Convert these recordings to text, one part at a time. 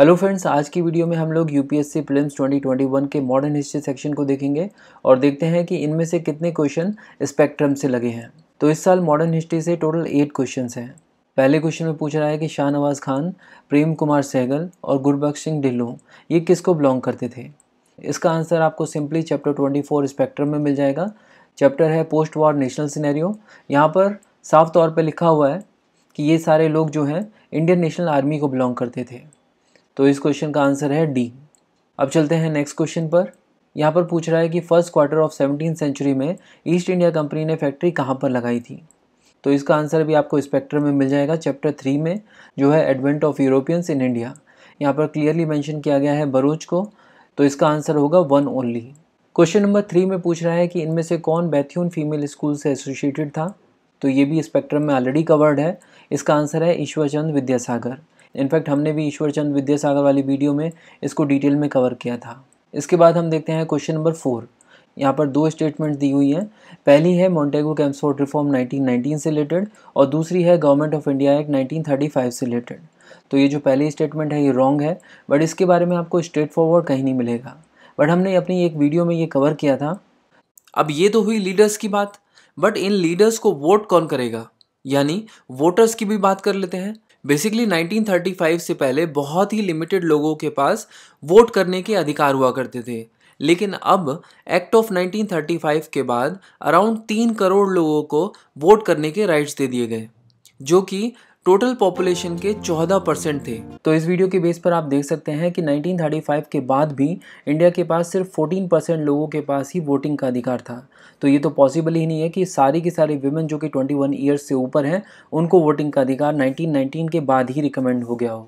hello friends आज की video में हम लोग यूपीएससी प्रीलिम्स 2021 के मॉडर्न हिस्ट्री सेक्शन को देखेंगे और देखते हैं कि इनमें से कितने क्वेश्चन स्पेक्ट्रम से लगे हैं तो इस साल मॉडर्न हिस्ट्री से टोटल एट क्वेश्चन हैं पहले क्वेश्चन में पूछ रहा है कि शाहनवाज खान प्रेम कुमार सहगल और गुरबख्श सिंह ढिल्लों ये किसको बिलोंग करते थे इसका आंसर आपको सिंपली चैप्टर ट्वेंटी स्पेक्ट्रम में मिल जाएगा चैप्टर है पोस्ट वॉर नेशनल सीनैरियो यहाँ पर साफ तौर पर लिखा हुआ है कि ये सारे लोग जो हैं इंडियन नेशनल आर्मी को बिलोंग करते थे तो इस क्वेश्चन का आंसर है डी अब चलते हैं नेक्स्ट क्वेश्चन पर यहाँ पर पूछ रहा है कि first quarter of seventeen century में ईस्ट इंडिया कंपनी ने फैक्ट्री कहाँ पर लगाई थी तो इसका आंसर भी आपको स्पेक्टर में मिल जाएगा चैप्टर थ्री में जो है advent of Europeans in India यहाँ पर क्लियरली मेंशन किया गया है बरूच को तो इसका आंसर होगा one only question number three में पूछ रहा है कि इनमें से कौन बैथ्यून फीमेल स्कूल से एसोसिएटेड था तो ये भी स्पेक्ट्रम में ऑलरेडी कवर्ड है इसका आंसर है ईश्वरचंद विद्यासागर इनफैक्ट हमने भी ईश्वरचंद विद्यासागर वाली वीडियो में इसको डिटेल में कवर किया था इसके बाद हम देखते हैं क्वेश्चन नंबर फोर यहाँ पर दो स्टेटमेंट दी हुई हैं पहली है मॉन्टेगो कैम्सफोर्ड रिफॉर्म 1919 से रिलेटेड और दूसरी है गवर्नमेंट ऑफ इंडिया एक्ट 1935 से रिलेटेड तो ये जो पहली स्टेटमेंट है ये रॉन्ग है बट इसके बारे में आपको स्ट्रेट फॉरवर्ड कहीं नहीं मिलेगा बट हमने अपनी एक वीडियो में ये कवर किया था अब ये तो हुई लीडर्स की बात बट इन लीडर्स को वोट कौन करेगा यानी वोटर्स की भी बात कर लेते हैं बेसिकली 1935 से पहले बहुत ही लिमिटेड लोगों के पास वोट करने के अधिकार हुआ करते थे लेकिन अब एक्ट ऑफ 1935 के बाद अराउंड तीन करोड़ लोगों को वोट करने के राइट्स दे दिए गए जो कि टोटल पॉपुलेशन के 14 परसेंट थे तो इस वीडियो के बेस पर आप देख सकते हैं कि 1935 के बाद भी इंडिया के पास सिर्फ 14 परसेंट लोगों के पास ही वोटिंग का अधिकार था तो ये तो पॉसिबल ही नहीं है कि सारी की सारी वीमेन जो कि 21 वन ईयर्स से ऊपर हैं उनको वोटिंग का अधिकार 1919 के बाद ही रिकमेंड हो गया हो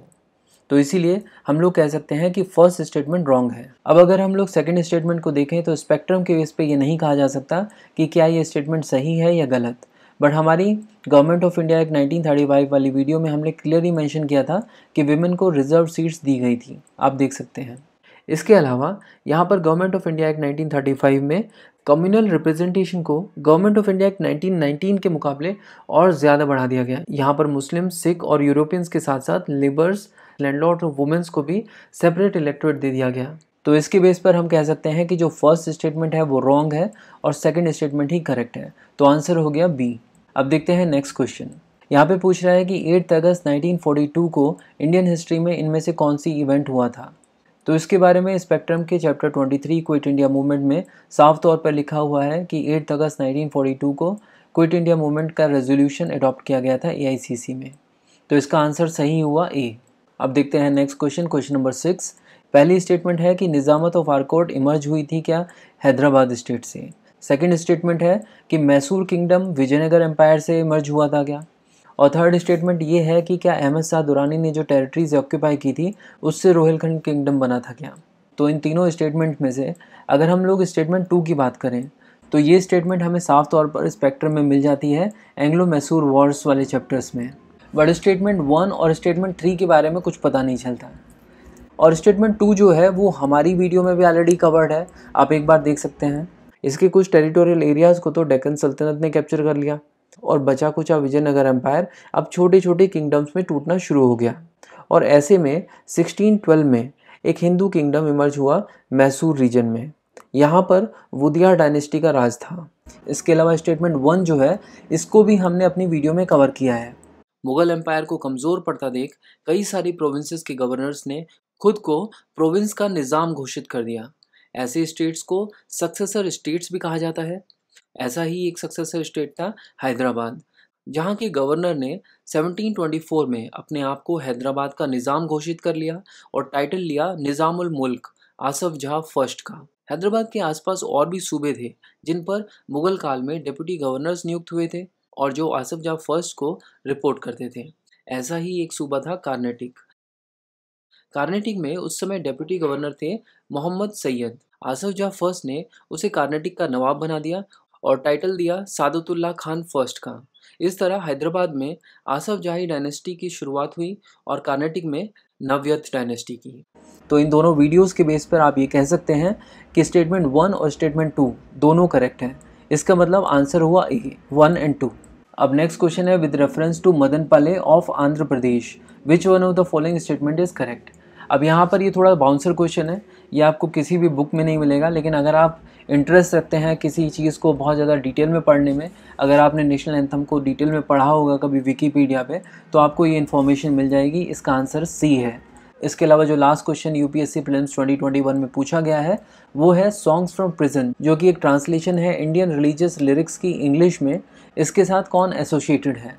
तो इसीलिए हम लोग कह सकते हैं कि फर्स्ट स्टेटमेंट रॉन्ग है अब अगर हम लोग सेकेंड स्टेटमेंट को देखें तो स्पेक्ट्रम के बेस पे ये नहीं कहा जा सकता कि क्या ये स्टेटमेंट सही है या गलत बट हमारी गवर्नमेंट ऑफ इंडिया एक 1935 वाली वीडियो में हमने क्लियरली मेंशन किया था कि वेमेन को रिजर्व सीट्स दी गई थी आप देख सकते हैं इसके अलावा यहाँ पर गवर्नमेंट ऑफ इंडिया एक्ट 1935 में कम्युनल रिप्रेजेंटेशन को गवर्नमेंट ऑफ इंडिया एक्ट 1919 के मुकाबले और ज़्यादा बढ़ा दिया गया यहाँ पर मुस्लिम सिख और यूरोपियंस के साथ साथ लेबर्स लैंडलॉर्ड और वुमेंस को भी सेपरेट इलेक्टोरेट दे दिया गया तो इसके बेस पर हम कह सकते हैं कि जो फर्स्ट स्टेटमेंट है वो रॉन्ग है और सेकंड स्टेटमेंट ही करेक्ट है तो आंसर हो गया बी अब देखते हैं नेक्स्ट क्वेश्चन यहाँ पे पूछ रहा है कि 8 अगस्त 1942 को इंडियन हिस्ट्री में इनमें से कौन सी इवेंट हुआ था तो इसके बारे में स्पेक्ट्रम के चैप्टर 23 क्विट इंडिया मूवमेंट में साफ तौर पर लिखा हुआ है कि 8 अगस्त 1942 को क्विट इंडिया मूवमेंट का रेजोल्यूशन अडॉप्ट किया गया था ए में तो इसका आंसर सही हुआ ए अब देखते हैं next question question number six पहली स्टेटमेंट है कि निज़ामत ऑफ आरकोट इमर्ज हुई थी क्या हैदराबाद स्टेट से सेकेंड स्टेटमेंट है कि मैसूर किंगडम विजयनगर एम्पायर से मर्ज हुआ था क्या और थर्ड स्टेटमेंट ये है कि क्या अहमद शाह दुरानी ने जो टेरिटरीज ऑक्यूपाई की थी उससे रोहिलखंड किंगडम बना था क्या तो इन तीनों स्टेटमेंट में से अगर हम लोग स्टेटमेंट टू की बात करें तो ये स्टेटमेंट हमें साफ तौर पर स्पेक्ट्रम में मिल जाती है एंग्लो मैसूर वॉर्स वाले चैप्टर्स में बट स्टेटमेंट वन और स्टेटमेंट थ्री के बारे में कुछ पता नहीं चलता और स्टेटमेंट टू जो है वो हमारी वीडियो में भी ऑलरेडी कवर्ड है आप एक बार देख सकते हैं इसके कुछ टेरिटोरियल एरियाज़ को तो डेक्कन सल्तनत ने कैप्चर कर लिया और बचा कुचा विजयनगर एम्पायर अब छोटे छोटे किंगडम्स में टूटना शुरू हो गया और ऐसे में 1612 में एक हिंदू किंगडम इमर्ज हुआ मैसूर रीजन में यहाँ पर वुदिया डायनेस्टी का राज था इसके अलावा स्टेटमेंट वन जो है इसको भी हमने अपनी वीडियो में कवर किया है मुगल एम्पायर को कमज़ोर पड़ता देख कई सारी प्रोविंसेस के गवर्नर्स ने खुद को प्रोविंस का निज़ाम घोषित कर दिया ऐसे स्टेट्स को सक्सेसर स्टेट्स भी कहा जाता है ऐसा ही एक सक्सेसर स्टेट था हैदराबाद जहाँ के गवर्नर ने 1724 में अपने आप को हैदराबाद का निज़ाम घोषित कर लिया और टाइटल लिया निज़ामुल मुल्क आसफ जहाँ फर्स्ट का हैदराबाद के आसपास और भी सूबे थे जिन पर मुगल काल में डिप्टी गवर्नर्स नियुक्त हुए थे और जो आसफ जहाँ फर्स्ट को रिपोर्ट करते थे ऐसा ही एक सूबा था कार्नेटिक कार्नेटिक में उस समय डेप्यूटी गवर्नर थे मोहम्मद सैयद आसफ जहाँ फर्स्ट ने उसे कार्नेटिक का नवाब बना दिया और टाइटल दिया सादतुल्ला खान फर्स्ट का इस तरह हैदराबाद में आसफ जाही डायनेस्टी की शुरुआत हुई और कार्नेटिक में नवयत डायनेस्टी की तो इन दोनों वीडियोस के बेस पर आप ये कह सकते हैं कि स्टेटमेंट वन और स्टेटमेंट टू दोनों करेक्ट हैं इसका मतलब आंसर हुआ ए वन एंड टू अब नेक्स्ट क्वेश्चन है with reference to Madapollam of Andhra Pradesh which one of the following statement is correct अब यहाँ पर ये थोड़ा बाउंसर क्वेश्चन है ये आपको किसी भी बुक में नहीं मिलेगा लेकिन अगर आप इंटरेस्ट रखते हैं किसी चीज़ को बहुत ज़्यादा डिटेल में पढ़ने में अगर आपने नेशनल एंथम को डिटेल में पढ़ा होगा कभी विकीपीडिया पे तो आपको ये इन्फॉर्मेशन मिल जाएगी इसका आंसर सी है इसके अलावा जो last question U P twenty twenty one में पूछा गया है वो है सॉन्ग्स फ्रॉम प्रिजन जो कि एक ट्रांसलेशन है इंडियन रिलीजियस लिरिक्स की इंग्लिश में इसके साथ कौन एसोसिएटेड है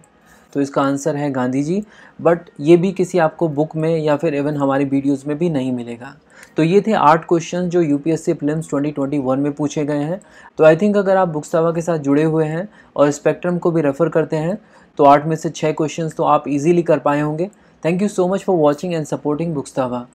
तो इसका आंसर है गांधी जी बट ये भी किसी आपको बुक में या फिर इवन हमारी वीडियोज़ में भी नहीं मिलेगा तो ये थे आठ क्वेश्चन जो यू पी एस सी फिल्म ट्वेंटी ट्वेंटी वन में पूछे गए हैं तो आई थिंक अगर आप बुक्सावा के साथ जुड़े हुए हैं और स्पेक्ट्रम को भी रेफ़र करते हैं तो आठ में से छः क्वेश्चन तो आप इजीली कर पाए होंगे thank you so much for watching and supporting बुक्सावा